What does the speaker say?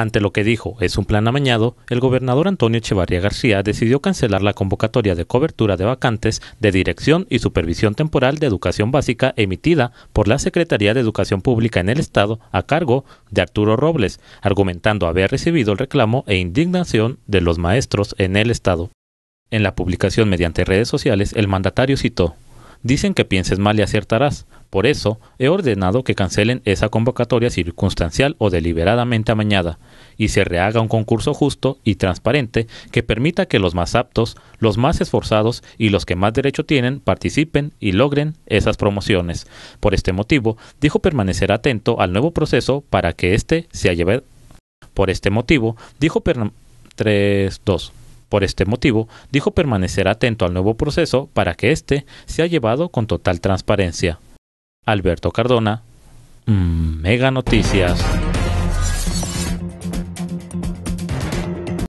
Ante lo que dijo es un plan amañado, el gobernador Antonio Echevarría García decidió cancelar la convocatoria de cobertura de vacantes de dirección y supervisión temporal de educación básica emitida por la Secretaría de Educación Pública en el Estado a cargo de Arturo Robles, argumentando haber recibido el reclamo e indignación de los maestros en el Estado. En la publicación mediante redes sociales, el mandatario citó Dicen que pienses mal y acertarás. Por eso, he ordenado que cancelen esa convocatoria circunstancial o deliberadamente amañada, y se rehaga un concurso justo y transparente que permita que los más aptos, los más esforzados y los que más derecho tienen participen y logren esas promociones. Por este motivo, dijo permanecer atento al nuevo proceso para que éste sea llevado. Por este motivo, dijo Por este motivo, dijo permanecer atento al nuevo proceso para que éste sea llevado con total transparencia. Alberto Cardona, mm, Mega Noticias.